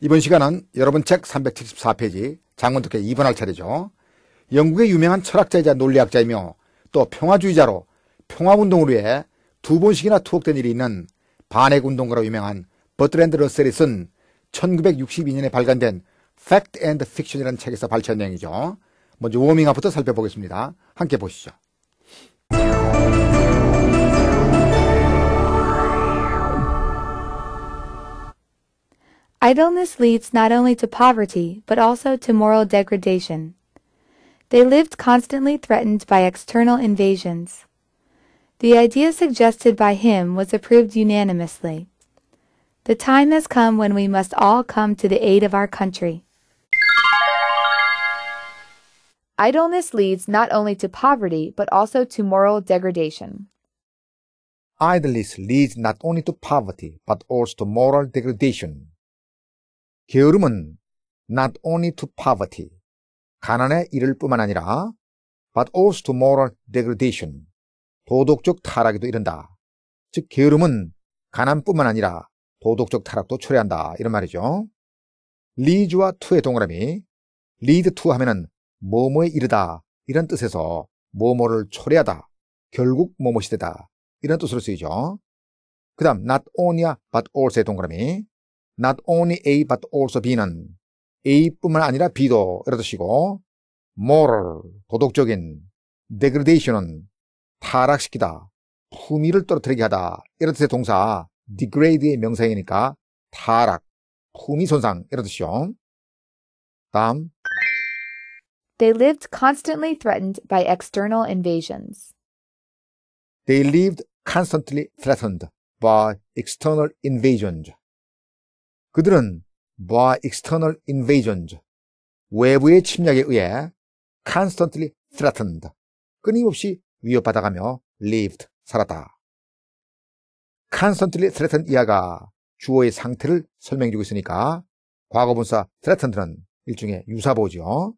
이번 시간은 여러분 책 374페이지 장문독해 2번할 차례죠. 영국의 유명한 철학자이자 논리학자이며 또 평화주의자로 평화운동을 위해 두 번씩이나 투옥된 일이 있는 반핵운동가로 유명한 버트랜드 러셀이 쓴 1962년에 발간된 Fact and Fiction이라는 책에서 발췌한 내용이죠. 먼저 워밍업부터 살펴보겠습니다. 함께 보시죠. Idleness leads not only to poverty, but also to moral degradation. They lived constantly threatened by external invasions. The idea suggested by him was approved unanimously. The time has come when we must all come to the aid of our country. Idleness leads not only to poverty, but also to moral degradation. Idleness leads not only to poverty, but also to moral degradation. 게으름은 not only to poverty, 가난에 이를 뿐만 아니라 but also to moral degradation, 도덕적 타락에도 이른다. 즉 게으름은 가난뿐만 아니라 도덕적 타락도 초래한다 이런 말이죠. 리즈와 투의 동그라미 리드 투 하면은 뭐뭐에 이르다 이런 뜻에서 뭐뭐를 초래하다 결국 뭐뭐시 되다 이런 뜻으로 쓰이죠. 그 다음 not only야 but also의 동그라미 not only A but also B는 A뿐만 아니라 B도 이런 뜻이고 moral, 도덕적인, degradation은 타락시키다, 품위를 떨어뜨리게 하다 이런 뜻의 동사 degrade의 명사이니까 타락, 품위 손상 이런 뜻이요. 다음 They lived constantly threatened by external invasions. They lived constantly threatened by external invasions. 그들은 by external invasions, 외부의 침략에 의해 constantly threatened, 끊임없이 위협받아가며 lived, 살았다. constantly threatened 이하가 주어의 상태를 설명해주고 있으니까 과거분사 threatened는 일종의 유사보죠.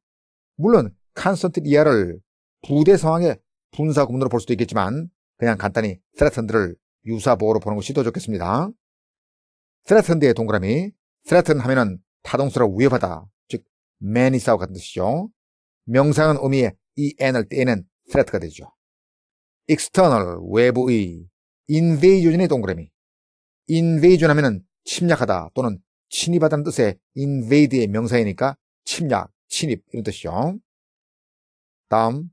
물론 constantly 이하를 부대 상황의 분사 구문으로 볼 수도 있겠지만 그냥 간단히 threatened를 유사보호로 보는 것이 더 좋겠습니다. threatened의 동그라미 threaten 하면은 타동수라 위협하다 즉 many 싸우 같은 뜻이죠. 명상은 의미에 en을 떼는 threat가 되죠. external 외부의 invasion의 동그라미 invasion 하면은 침략하다 또는 침입하다는 뜻의 invade의 명사이니까 침략, 침입 이런 뜻이죠. 다음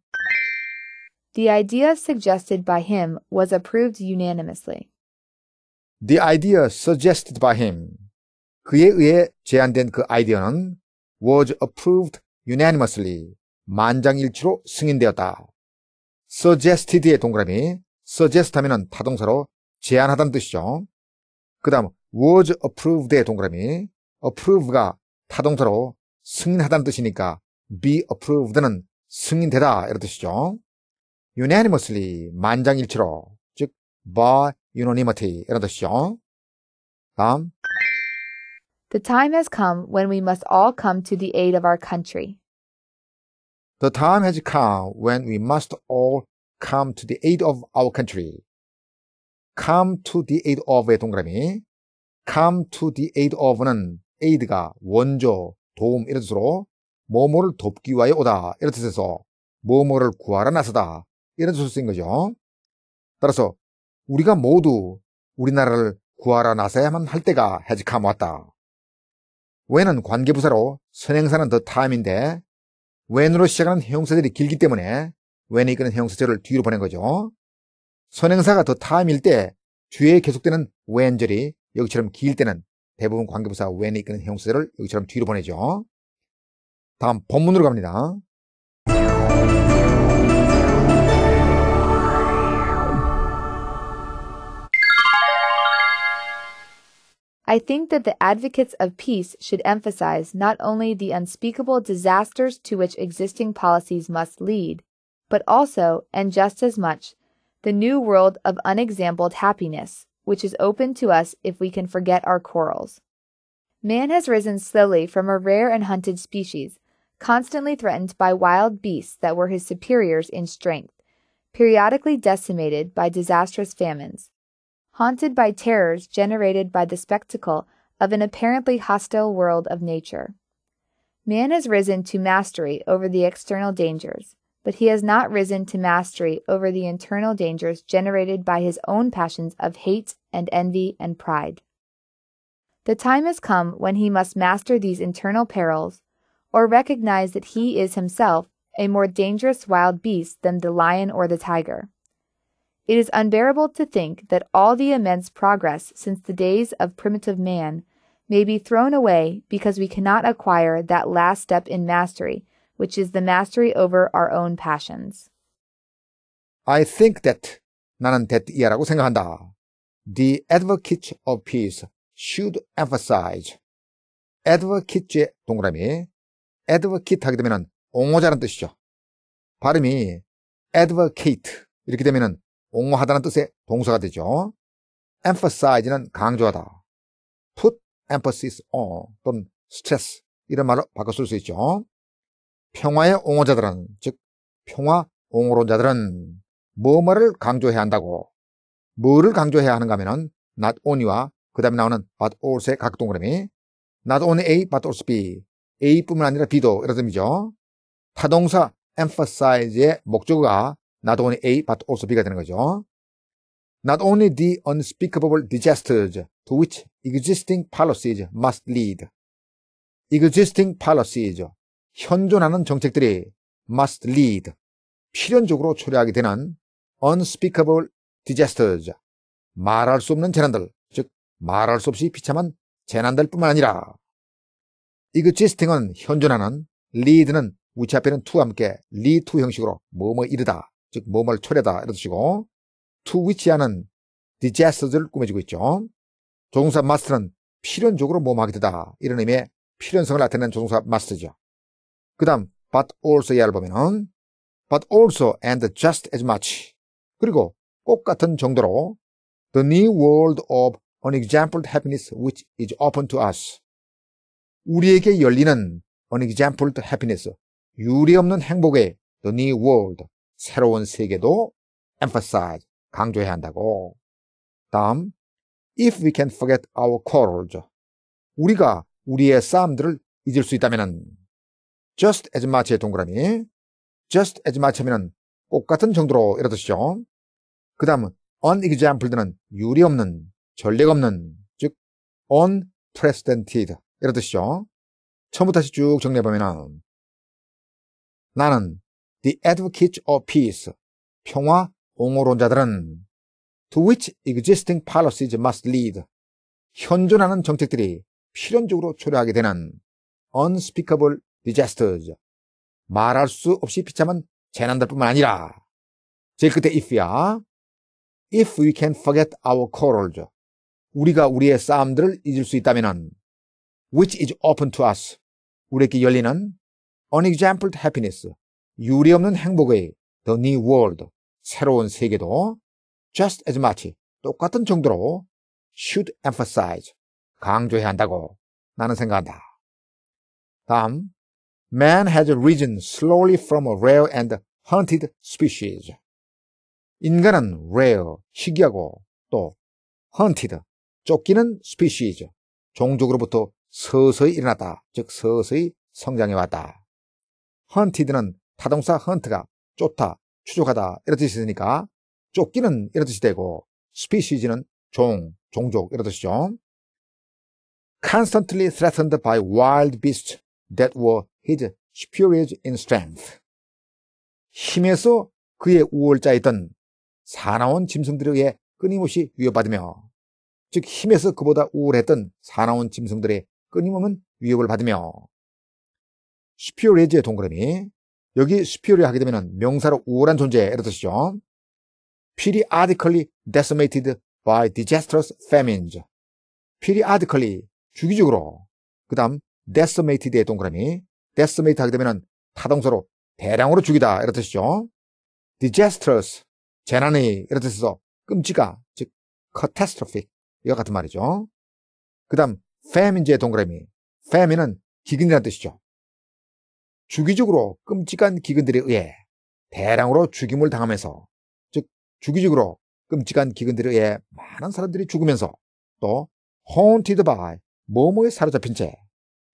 The idea suggested by him was approved unanimously. The idea suggested by him. 그에 의해 제안된 그 아이디어는 was approved unanimously. 만장일치로 승인되었다. suggested의 동그라미, suggest 하면은 타동사로 제안하다는 뜻이죠. 그 다음, was approved의 동그라미, approve가 타동사로 승인하다는 뜻이니까 be approved는 승인되다 이런 뜻이죠. unanimously 만장일치로 by unanimity 이런 뜻이죠. 다음 The time has come when we must all come to the aid of our country. The time has come when we must all come to the aid of our country. come to the aid of의 동그라미 come to the aid of는 aid가 원조, 도움 이런 뜻으로 뭐뭐를 돕기 위하여 오다 이런 뜻에서 뭐뭐를 구하러 나서다 이런 뜻으로 쓰인 거죠. 따라서 우리가 모두 우리나라를 구하러 나서야만 할 때가 해직함 왔다. 웬은 관계부사로 선행사는 더 타임인데 웬으로 시작하는 형용사들이 길기 때문에 웬이 이끄는 형용사절을 뒤로 보낸 거죠. 선행사가 더 타임일 때 뒤에 계속되는 웬절이 여기처럼 길 때는 대부분 관계부사 웬이 이끄는 형용사절을 여기처럼 뒤로 보내죠. 다음 본문으로 갑니다. I think that the advocates of peace should emphasize not only the unspeakable disasters to which existing policies must lead, but also, and just as much, the new world of unexampled happiness, which is open to us if we can forget our quarrels. Man has risen slowly from a rare and hunted species, constantly threatened by wild beasts that were his superiors in strength, periodically decimated by disastrous famines haunted by terrors generated by the spectacle of an apparently hostile world of nature. Man has risen to mastery over the external dangers, but he has not risen to mastery over the internal dangers generated by his own passions of hate and envy and pride. The time has come when he must master these internal perils, or recognize that he is himself a more dangerous wild beast than the lion or the tiger. It is unbearable to think that all the immense progress since the days of primitive man may be thrown away because we cannot acquire that last step in mastery, which is the mastery over our own passions. I think that 나는 대이라고 생각한다. The advocate of peace should emphasize advocate 동그라미 advocate 하게 되면 옹호자란 뜻이죠. 발음이 advocate 이렇게 되면 옹호하다는 뜻의 동사가 되죠. emphasize는 강조하다. put emphasis on 또는 stress 이런 말로 바꿔 쓸 수 있죠. 평화의 옹호자들은 즉 평화 옹호론자들은 뭐뭐를 강조해야 한다고 뭐를 강조해야 하는가 하면 not only와 그 다음에 나오는 but also의 각동그램이 not only A but also B A뿐만 아니라 B도 이런 뜻이죠. 타동사 emphasize의 목적어가 not only A but also B가 되는 거죠. Not only the unspeakable disasters to which existing policies must lead. existing policies, 현존하는 정책들이 must lead, 필연적으로 초래하게 되는 unspeakable disasters, 말할 수 없는 재난들, 즉 말할 수 없이 비참한 재난들 뿐만 아니라 existing은 현존하는, lead는 우치 앞에는 to와 함께 lead to 형식으로 뭐뭐 이르다, 즉 몸을 초래다 이런 뜻이고 to which 하는 digester를 꾸며주고 있죠. 조동사 must는 필연적으로 몸하게 되다 이런 의미의 필연성을 나타내는 조동사 must죠. 그 다음 but also 예를 보면은 but also and just as much 그리고 꼭 같은 정도로 the new world of unexampled happiness which is open to us 우리에게 열리는 unexampled happiness 유례 없는 행복의 the new world 새로운 세계도 emphasize, 강조해야 한다고. 다음, if we can forget our quarrels, 우리가 우리의 싸움들을 잊을 수 있다면은 just as much의 동그라미 just as much 하면은 꼭 같은 정도로 이러듯이죠그 다음은 unexampled는 유리 없는, 전례가 없는, 즉 unprecedented 이러듯이죠 처음부터 다시 쭉 정리해보면은 나는 The Advocates of Peace, 평화 옹호론자들은 To which existing policies must lead, 현존하는 정책들이 필연적으로 초래하게 되는 Unspeakable disasters, 말할 수 없이 비참한 재난들뿐만 아니라 제일 끝에 if야 If we can forget our quarrels, 우리가 우리의 싸움들을 잊을 수 있다면 which is open to us, 우리에게 열리는 unexampled happiness, 유리없는 행복의 The New World, 새로운 세계도 just as much, 똑같은 정도로 should emphasize, 강조해야 한다고 나는 생각한다. 다음, man has risen slowly from a rare and hunted species. 인간은 rare, 희귀하고 또 hunted, 쫓기는 species, 종족으로부터 서서히 일어났다. 즉 서서히 성장해왔다. hunted는 타동사 헌트가 쫓다, 추적하다 이런 뜻이 있니까 쫓기는 이런 뜻이 되고 스피시즈는 종, 종족 이런 뜻이죠. Constantly threatened by wild beasts that were his superiors in strength. 힘에서 그의 우월자이던 사나운 짐승들에 의해 끊임없이 위협받으며 즉 힘에서 그보다 우월했던 사나운 짐승들의 끊임없는 위협을 받으며 슈피오레즈의 동그라미 여기 superior 하게 되면 명사로 우월한 존재 이런 뜻이죠. periodically decimated by disastrous famines. periodically 주기적으로 그 다음 decimated의 동그라미 decimate 하게 되면 타동사로 대량으로 죽이다 이런 뜻이죠. disastrous 재난이 이런 뜻에서 끔찍아 즉 catastrophic 이와 같은 말이죠. 그 다음 famine의 동그라미 famine은 기근이라는 뜻이죠. 주기적으로 끔찍한 기근들에 의해 대량으로 죽임을 당하면서 즉 주기적으로 끔찍한 기근들에 의해 많은 사람들이 죽으면서 또 haunted by 뭐뭐에 사로잡힌 채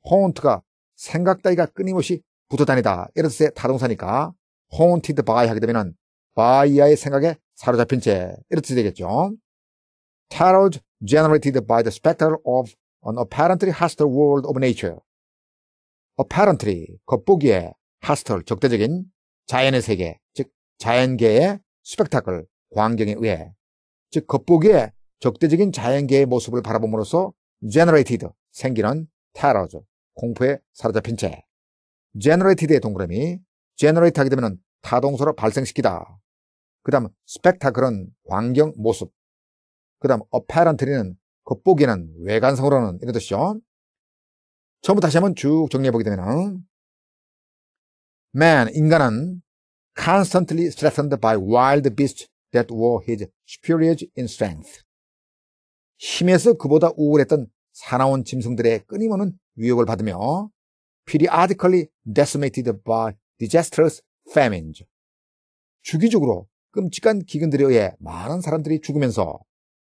haunt가 생각 따위가 끊임없이 붙어 다니다 이런 뜻의 타동사니까 haunted by 하게 되면은 by의 생각에 사로잡힌 채 이런 뜻이 되겠죠. terror generated by the specter of an apparently hostile world of nature apparently, 겉보기에 hostile, 적대적인 자연의 세계, 즉 자연계의 스펙타클, 광경에 의해, 즉 겉보기에 적대적인 자연계의 모습을 바라봄으로써 generated, 생기는 테러죠. 공포에 사로잡힌 채. generated의 동그라미, generate 하게 되면 타동서로 발생시키다. 그 다음 spectacle은 광경, 모습. 그 다음 apparently는 겉보기는 외관상으로는 이런 뜻이죠. 전부 다시 한번 쭉 정리해보게 되면 Man, 인간은 constantly threatened by wild beasts that were his superiors in strength. 힘에서 그보다 우울했던 사나운 짐승들의 끊임없는 위협을 받으며 periodically decimated by disastrous famines. 주기적으로 끔찍한 기근들에 의해 많은 사람들이 죽으면서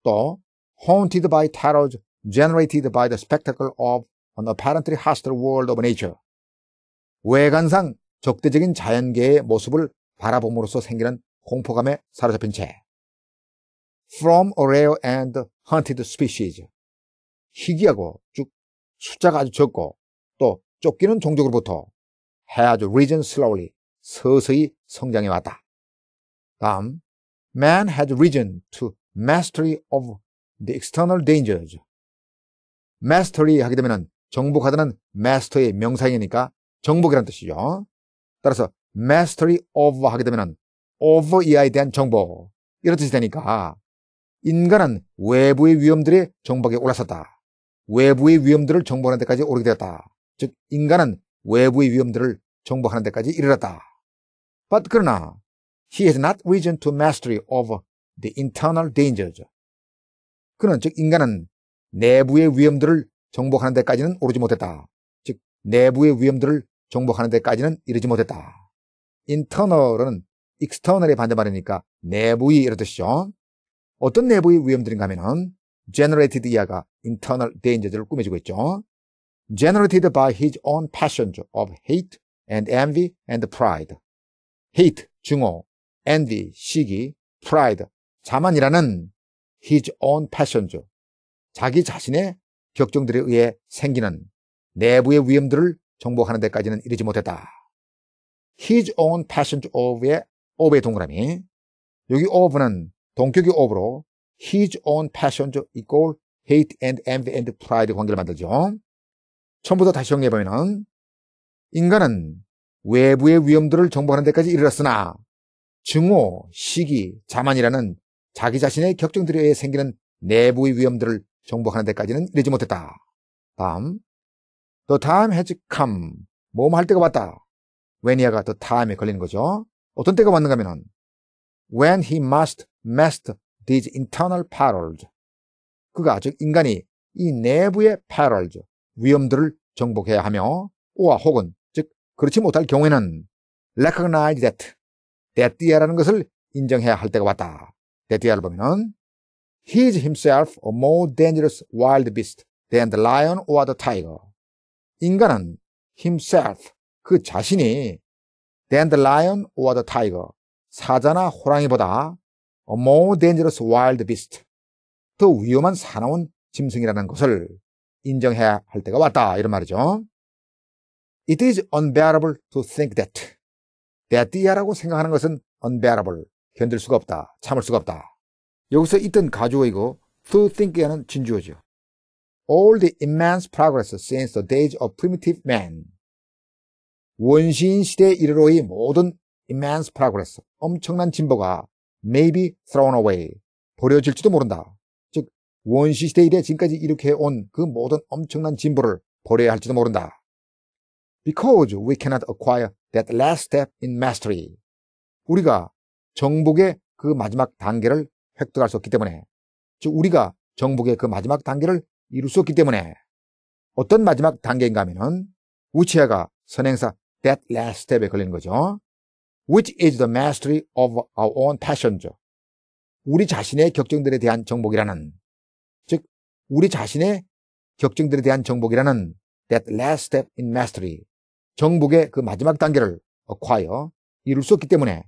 또 haunted by terrors generated by the spectacle of an apparently hostile world of nature. 외관상 적대적인 자연계의 모습을 바라봄으로써 생기는 공포감에 사로잡힌 채. From a rare and hunted species. 희귀하고 쭉 숫자가 아주 적고 또 쫓기는 종족으로부터 has risen slowly. 서서히 성장해 왔다. 다음, man has risen to mastery of the external dangers. mastery 하게 되면 정복하다는 master의 명상이니까 정복이란 뜻이죠. 따라서 mastery over 하게 되면 over 이하에 대한 정복 이런 뜻이 되니까 인간은 외부의 위험들의 정복에 올라섰다. 외부의 위험들을 정복하는 데까지 오르게 되었다. 즉 인간은 외부의 위험들을 정복하는 데까지 이르렀다. But 그러나 he has not risen to mastery over the internal dangers. 그는 즉 인간은 내부의 위험들을 정복하는 데까지는 오르지 못했다. 즉 내부의 위험들을 정복하는 데까지는 이르지 못했다. 인터널은 익스터널의 반대말이니까 내부의 이런 뜻이죠. 어떤 내부의 위험들인가 하면은 generated 이하가 internal danger를 꾸며주고 있죠. generated by his own passions of hate and envy and pride. hate, 증오, envy, 시기, pride, 자만이라는 his own passions, 자기 자신의 격정들에 의해 생기는 내부의 위험들을 정복하는 데까지는 이르지 못했다. His own passion of의 of의 동그라미 여기 of는 동격이 of로 his own passion equal hate and envy and pride 관계를 만들죠. 처음부터 다시 정리해보면 인간은 외부의 위험들을 정복하는 데까지 이르렀으나 증오, 시기, 자만이라는 자기 자신의 격정들에 의해 생기는 내부의 위험들을 정복하는 데까지는 이르지 못했다. 다음. The time has come. 뭐뭐할 때가 왔다. w h e 이야가 the time에 걸리는 거죠. 어떤 때가 왔는가 하면은 when he must master these internal perils. 그가 즉 인간이 이 내부의 perils 위험들을 정복해야 하며 오와 혹은 즉 그렇지 못할 경우에는 recognize that 데띠아라는 것을 인정해야 할 때가 왔다. that 데띠아를 보면은 He is himself a more dangerous wild beast than the lion or the tiger. 인간은 himself, 그 자신이 than the lion or the tiger, 사자나 호랑이보다 a more dangerous wild beast, 더 위험한 사나운 짐승이라는 것을 인정해야 할 때가 왔다. 이런 말이죠. It is unbearable to think that. t h a t 이야라고 생각하는 것은 unbearable, 견딜 수가 없다, 참을 수가 없다. 여기서 있던 가주어이고 to think이라는 진주어죠. All the immense progress since the days of primitive man. 원시인 시대 이르러의 모든 immense progress, 엄청난 진보가 maybe thrown away, 버려질지도 모른다. 즉, 원시 시대 이래 지금까지 이렇게 온그 모든 엄청난 진보를 버려야 할지도 모른다. Because we cannot acquire that last step in mastery. 우리가 정복의 그 마지막 단계를 획득할 수 없기 때문에 즉 우리가 정복의 그 마지막 단계를 이룰 수 없기 때문에 어떤 마지막 단계인가 하면은 우체아가 선행사 that last step에 걸리는 거죠. which is the mastery of our own passions. 우리 자신의 격정들에 대한 정복이라는 즉 우리 자신의 격정들에 대한 정복이라는 that last step in mastery 정복의 그 마지막 단계를 acquire 이룰 수 없기 때문에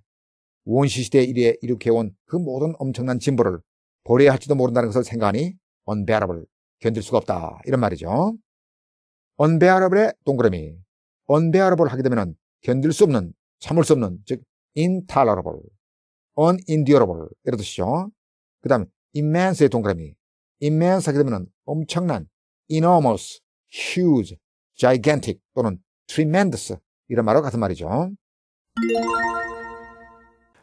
원시시대 이래 이으켜온그 모든 엄청난 진보를 버려야 할지도 모른다는 것을 생각하니 언베아러블 견딜 수가 없다 이런 말이죠. 언베아러블의 동그라미 언베아러블 하게 되면 견딜 수 없는 참을 수 없는 즉인탈 t o 블언인디어 l 블 이런 뜻이죠. 그 다음 immense의 동그라미 immense 하게 되면 엄청난 enormous, huge, gigantic 또는 tremendous 이런 말과 같은 말이죠.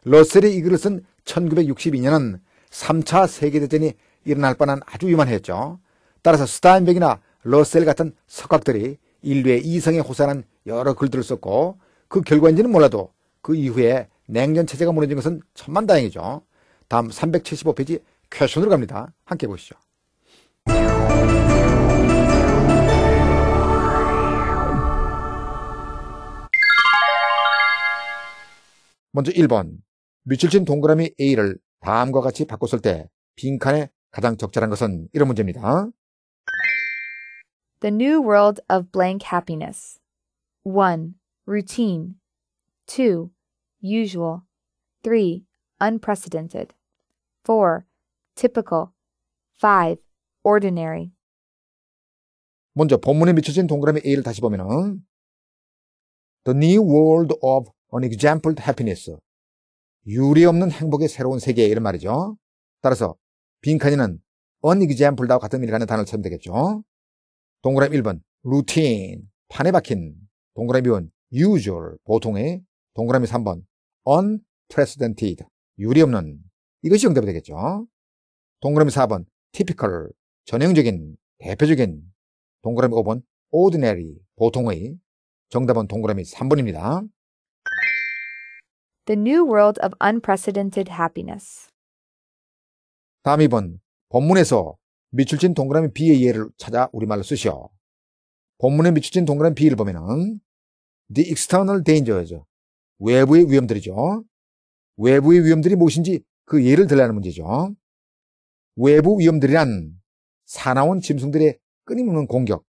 러셀의 이 글을 쓴 1962년은 3차 세계대전이 일어날 뻔한 아주 위만했죠. 따라서 스타인백이나 러셀 같은 석학들이 인류의 이성에 호소하는 여러 글들을 썼고 그 결과인지는 몰라도 그 이후에 냉전 체제가 무너진 것은 천만다행이죠. 다음 375페이지 퀘션으로 갑니다. 함께 보시죠. 먼저 1번 밑줄친 동그라미 A를 다음과 같이 바꿨을 때 빈칸에 가장 적절한 것은 이런 문제입니다. The New World of Blank Happiness 1. Routine 2. Usual 3. Unprecedented 4. Typical 5. Ordinary 먼저 본문에 미쳐진 동그라미 A를 다시 보면은 The New World of Unexampled Happiness 유리 없는 행복의 새로운 세계 이런 말이죠. 따라서 빈칸에는 unexample다 같은 일이라는 단어를 쓰면 되겠죠. 동그라미 1번 routine 판에 박힌 동그라미 1 usual 보통의 동그라미 3번 unprecedented 유리 없는 이것이 정답이 되겠죠. 동그라미 4번 typical 전형적인 대표적인 동그라미 5번 ordinary 보통의 정답은 동그라미 3번입니다. The New World of Unprecedented Happiness. 다음 2번. 본문에서 밑줄친 동그라미 B의 예를 찾아 우리말로 쓰시오. 본문에 밑줄친 동그라미 B를 보면은 The external danger죠. 외부의 위험들이죠. 외부의 위험들이 무엇인지 그 예를 들라는 문제죠. 외부 위험들이란 사나운 짐승들의 끊임없는 공격,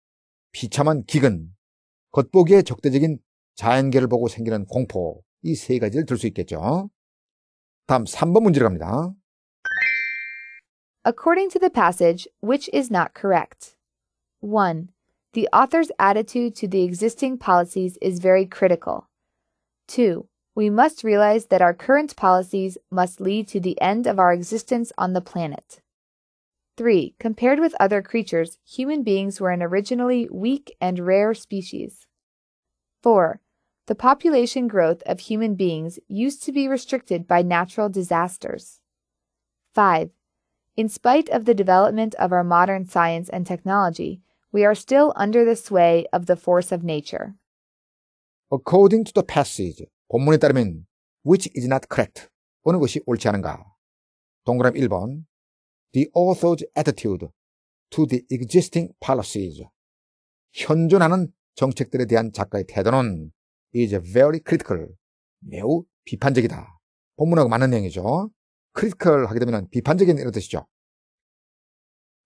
비참한 기근, 겉보기에 적대적인 자연계를 보고 생기는 공포, 가지를 있겠죠. 다음 3번 문제로 갑니다. According to the passage, which is not correct? 1. The author's attitude to the existing policies is very critical. 2. We must realize that our current policies must lead to the end of our existence on the planet. 3. Compared with other creatures, human beings were an originally weak and rare species. 4 the population growth of human beings used to be restricted by natural disasters. 5. In spite of the development of our modern science and technology, we are still under the sway of the force of nature. According to the passage, 본문에 따르면 which is not correct. 어느 것이 옳지 않은가? 동그람 1번 The author's attitude to the existing policies 현존하는 정책들에 대한 작가의 태도는 is very critical. 매우 비판적이다. 본문하고 맞는 내용이죠. critical 하게 되면 비판적인 이런 뜻이죠.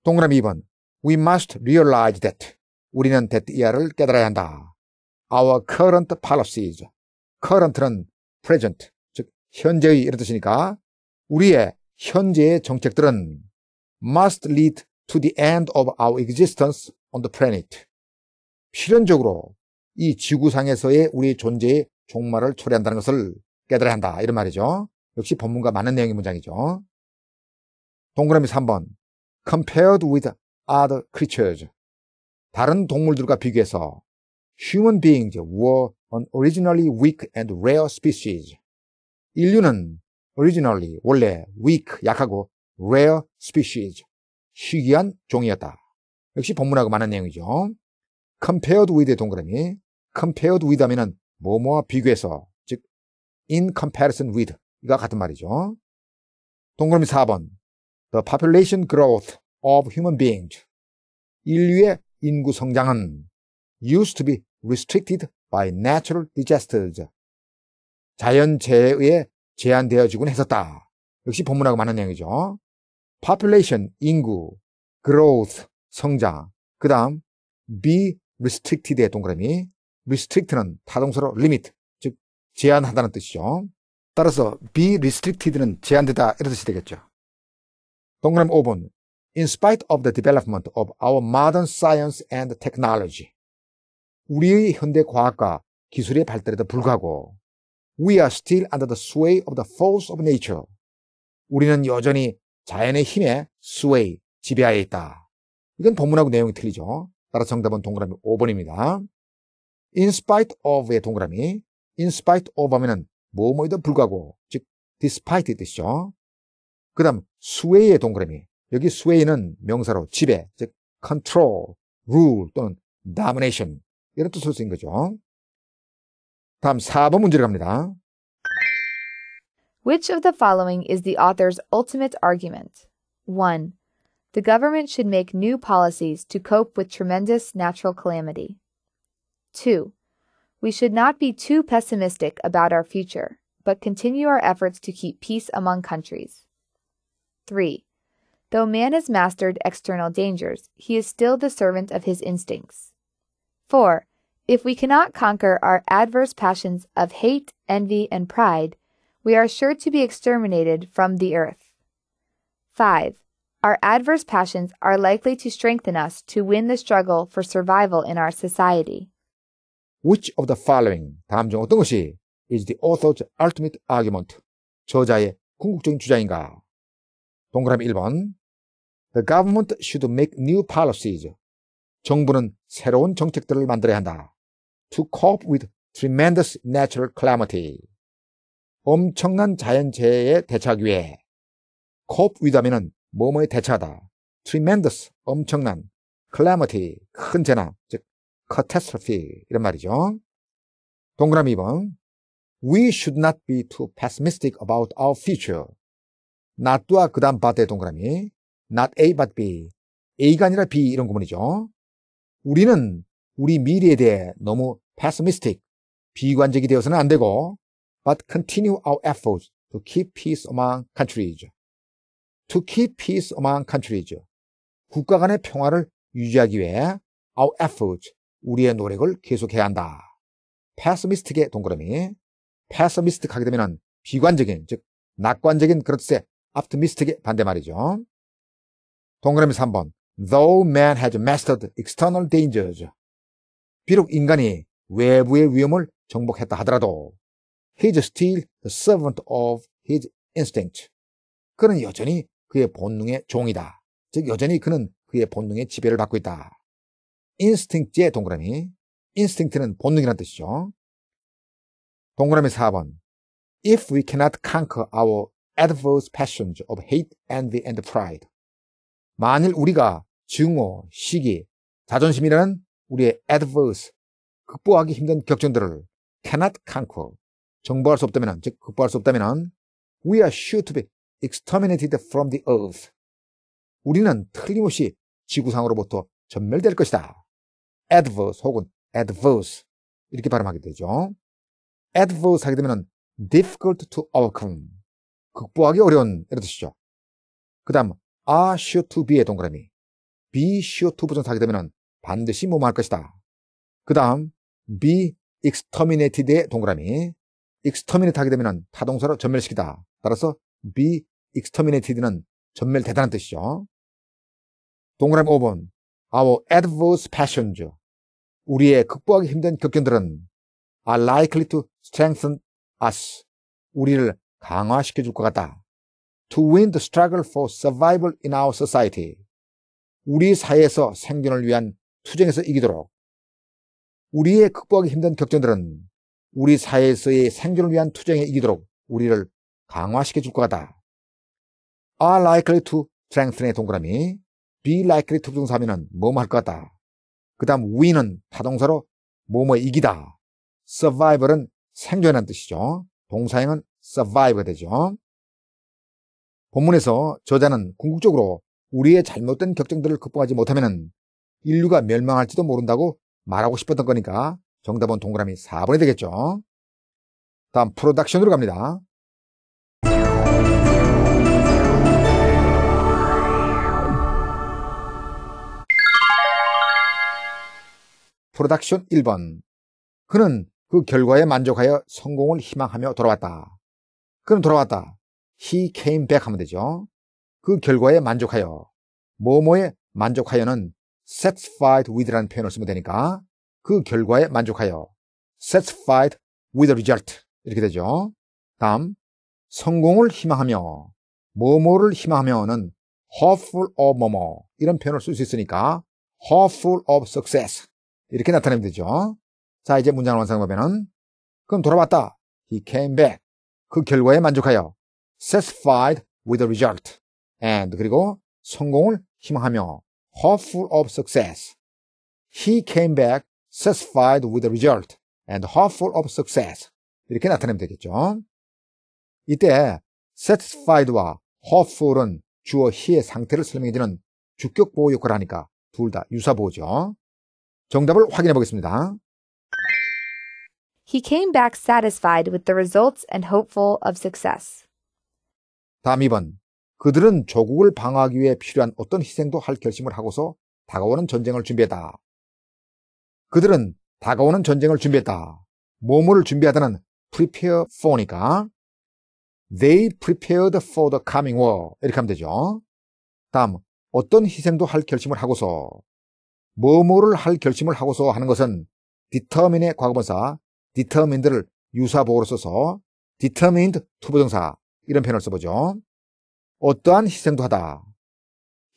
동그라미 2번. We must realize that. 우리는 that 이하를 깨달아야 한다. Our current policies. current는 present. 즉, 현재의 이런 뜻이니까 우리의 현재의 정책들은 must lead to the end of our existence on the planet. 필연적으로 이 지구상에서의 우리 존재의 종말을 초래한다는 것을 깨달아야 한다. 이런 말이죠. 역시 본문과 많은 내용의 문장이죠. 동그라미 3번. compared with other creatures. 다른 동물들과 비교해서 human beings were an originally weak and rare species. 인류는 originally 원래 weak 약하고 rare species 희귀한 종이었다. 역시 본문하고 많은 내용이죠. compared with 동그라미 compared with하면은 뭐뭐와 비교해서 즉 in comparison with 이가 같은 말이죠. 동그라미 4번 The population growth of human beings 인류의 인구 성장은 used to be restricted by natural disasters 자연재해에 제한되어지곤 했었다. 역시 본문하고 많은 내용이죠. population 인구 growth 성장 그 다음 be restricted의 동그라미 restrict는 타동사로 limit, 즉 제한하다는 뜻이죠. 따라서 be restricted는 제한되다 이런 뜻이 되겠죠. 동그라미 5번 In spite of the development of our modern science and technology 우리의 현대 과학과 기술의 발달에도 불구하고 We are still under the sway of the force of nature 우리는 여전히 자연의 힘에 sway, 지배하에 있다. 이건 본문하고 내용이 틀리죠. 따라 서 정답은 동그라미 5번입니다. in spite of의 동그라미 in spite of 하면은 뭐뭐에도 불구하고 즉 despite의 뜻이죠. 그 다음 sway의 동그라미 여기 sway는 명사로 지배 즉 control, rule 또는 domination 이런 뜻으로 쓰인 거죠. 다음 4번 문제로 갑니다. Which of the following is the author's ultimate argument? 1. The government should make new policies to cope with tremendous natural calamity. 2. We should not be too pessimistic about our future, but continue our efforts to keep peace among countries. 3. Though man has mastered external dangers, he is still the servant of his instincts. 4. If we cannot conquer our adverse passions of hate, envy, and pride, we are sure to be exterminated from the earth. 5. Our adverse passions are likely to strengthen us to win the struggle for survival in our society. Which of the following 다음 중 어떤 것이 is the author's ultimate argument 저자의 궁극적인 주장인가? 동그라미 1번 The government should make new policies 정부는 새로운 정책들을 만들어야 한다. To cope with tremendous natural calamity 엄청난 자연재해에 대처하기 위해 cope with 하면은 뭐뭐에 대처하다. tremendous 엄청난 calamity 큰 재난 즉 catastrophe 이런 말이죠. 동그라미 2번 We should not be too pessimistic about our future. not와 그 다음 but의 동그라미 not A but B A가 아니라 B 이런 구문이죠. 우리는 우리 미래에 대해 너무 pessimistic 비관적이 되어서는 안 되고 but continue our efforts to keep peace among countries. to keep peace among countries. 국가 간의 평화를 유지하기 위해 our efforts 우리의 노력을 계속해야 한다. 패스미스틱의 동그라미. 패스미스틱하게 되면 비관적인, 즉 낙관적인 그런 뜻의 optimistic의 반대말이죠. 동그라미 3번. Though man has mastered external dangers. 비록 인간이 외부의 위험을 정복했다 하더라도 he is still the servant of his instinct. 그는 여전히 그의 본능의 종이다. 즉 여전히 그는 그의 본능의 지배를 받고 있다. 인스팅트의 동그라미. 인스팅트는 본능이란 뜻이죠. 동그라미 4번. If we cannot conquer our adverse passions of hate, envy, and pride. 만일 우리가 증오, 시기, 자존심이라는 우리의 adverse, 극복하기 힘든 격정들을 cannot conquer, 정복할 수 없다면, 즉 극복할 수 없다면 we are sure to be exterminated from the earth. 우리는 틀림없이 지구상으로부터 전멸될 것이다. adverse 혹은 adverse 이렇게 발음하게 되죠. adverse 하게 되면 difficult to overcome 극복하기 어려운 이런 뜻이죠. 그 다음 are sure to be의 동그라미 be sure to 부정사게 되면 반드시 뭐뭐할 것이다. 그 다음 be exterminated의 동그라미 exterminate 하게 되면 타동사로 전멸시키다. 따라서 be exterminated는 전멸되다는 뜻이죠. 동그라미 5번 Our adverse passions 우리의 극복하기 힘든 격전들은 are likely to strengthen us. 우리를 강화시켜 줄 것 같다. To win the struggle for survival in our society. 우리 사회에서 생존을 위한 투쟁에서 이기도록. 우리의 극복하기 힘든 격전들은 우리 사회에서의 생존을 위한 투쟁에 이기도록 우리를 강화시켜 줄 것 같다. are likely to strengthen의 동그라미 be likely to 부정사면은 뭐할 것 같다. 그 다음 win은 타동사로 뭐뭐 이기다. survival은 생존한 뜻이죠. 동사형은 survive 되죠. 본문에서 저자는 궁극적으로 우리의 잘못된 격정들을 극복하지 못하면 인류가 멸망할지도 모른다고 말하고 싶었던 거니까 정답은 동그라미 4번이 되겠죠. 다음 프로덕션으로 갑니다. 프로덕션 1번. 그는 그 결과에 만족하여 성공을 희망하며 돌아왔다. 그는 돌아왔다. He came back 하면 되죠. 그 결과에 만족하여. 뭐뭐에 만족하여는 satisfied with라는 표현을 쓰면 되니까 그 결과에 만족하여 satisfied with the result 이렇게 되죠. 다음 성공을 희망하며 뭐뭐를 희망하며는 hopeful of 뭐뭐 이런 표현을 쓸 수 있으니까 hopeful of success 이렇게 나타내면 되죠. 자, 이제 문장을 완성해보면 그럼 돌아왔다. He came back. 그 결과에 만족하여 satisfied with the result and 그리고 성공을 희망하며 hopeful of success. He came back satisfied with the result and hopeful of success. 이렇게 나타내면 되겠죠. 이때 satisfied와 hopeful은 주어 he의 상태를 설명해주는 주격 보호 역할을 하니까 둘 다 유사 보호죠. 정답을 확인해 보겠습니다. He came back satisfied with the results and hopeful of success. 다음 2번. 그들은 조국을 방어하기 위해 필요한 어떤 희생도 할 결심을 하고서 다가오는 전쟁을 준비했다. 그들은 다가오는 전쟁을 준비했다. 몸을 준비하다는 prepare for니까 they prepared for the coming war 이렇게 하면 되죠. 다음 어떤 희생도 할 결심을 하고서 뭐뭐를 할 결심을 하고서 하는 것은 determine의 과거분사 determined를 유사보호로 써서 determined 투부정사 이런 표현을 써보죠. 어떠한 희생도 하다.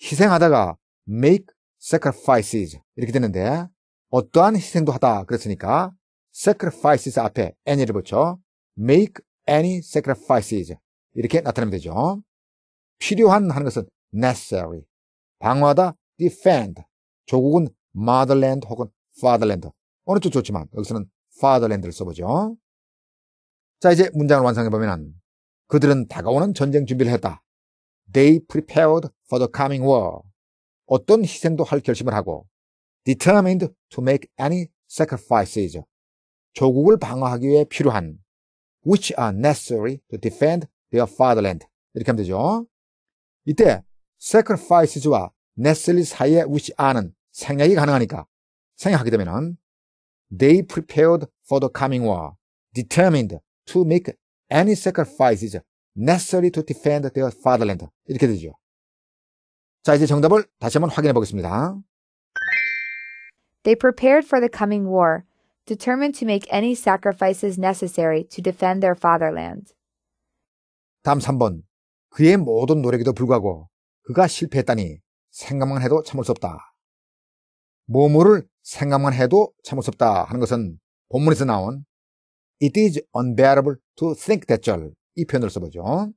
희생하다가 make sacrifices 이렇게 되는데 어떠한 희생도 하다 그랬으니까 sacrifices 앞에 any를 붙여 make any sacrifices 이렇게 나타내면 되죠. 필요한 하는 것은 necessary 방어하다 defend 조국은 motherland 혹은 fatherland. 어느 쪽 좋지만 여기서는 fatherland를 써보죠. 자, 이제 문장을 완성해보면 그들은 다가오는 전쟁 준비를 했다. They prepared for the coming war. 어떤 희생도 할 결심을 하고 determined to make any sacrifices. 조국을 방어하기 위해 필요한 which are necessary to defend their fatherland. 이렇게 하면 되죠. 이때 sacrifices와 necessary 사이에 which are는 생략이 가능하니까 생략하게 되면은 They prepared for the coming war, determined to make any sacrifices necessary to defend their fatherland. 이렇게 되죠. 자, 이제 정답을 다시 한번 확인해 보겠습니다. They prepared for the coming war, determined to make any sacrifices necessary to defend their fatherland. 다음 3번. 그의 모든 노력에도 불구하고 그가 실패했다니 생각만 해도 참을 수 없다. 모모를 생각만 해도 참 무섭다 하는 것은 본문에서 나온 It is unbearable to think that 절이 표현을 써보죠.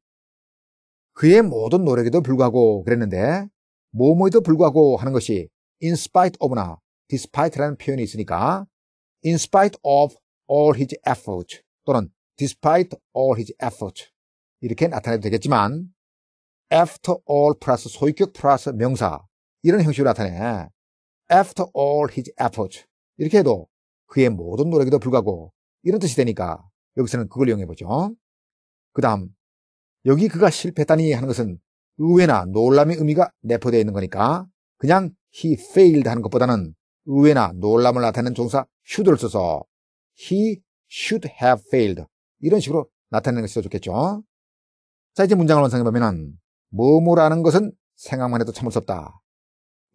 그의 모든 노력에도 불구하고 그랬는데 모모에도 불구하고 하는 것이 in spite of나 despite라는 표현이 있으니까 in spite of all his effort 또는 despite all his effort 이렇게 나타내도 되겠지만 after all plus 소유격 plus 명사 이런 형식으로 나타내 after all his efforts. 이렇게 해도 그의 모든 노력에도 불구하고 이런 뜻이 되니까 여기서는 그걸 이용해 보죠. 그 다음, 여기 그가 실패했다니 하는 것은 의외나 놀람의 의미가 내포되어 있는 거니까 그냥 he failed 하는 것보다는 의외나 놀람을 나타내는 종사 should를 써서 he should have failed 이런 식으로 나타내는 것이 더 좋겠죠. 자 이제 문장을 완성해 보면은 뭐뭐라는 것은 생각만 해도 참을 수 없다.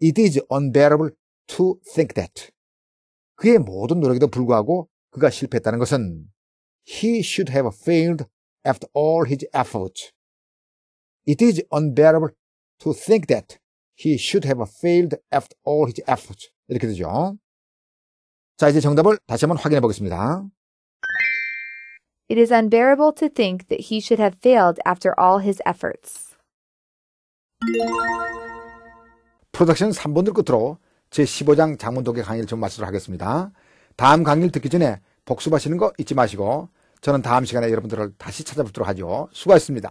It is unbearable to think that. 그의 모든 노력에도 불구하고 그가 실패했다는 것은 he should have failed after all his efforts. It is unbearable to think that he should have failed after all his efforts. 이렇게 되죠. 자, 이제 정답을 다시 한번 확인해 보겠습니다. It is unbearable to think that he should have failed after all his efforts. 프로덕션 3번을 끝으로 제15장 장문독의 강의를 좀 마치도록 하겠습니다. 다음 강의를 듣기 전에 복습하시는 거 잊지 마시고 저는 다음 시간에 여러분들을 다시 찾아뵙도록 하죠. 수고하셨습니다.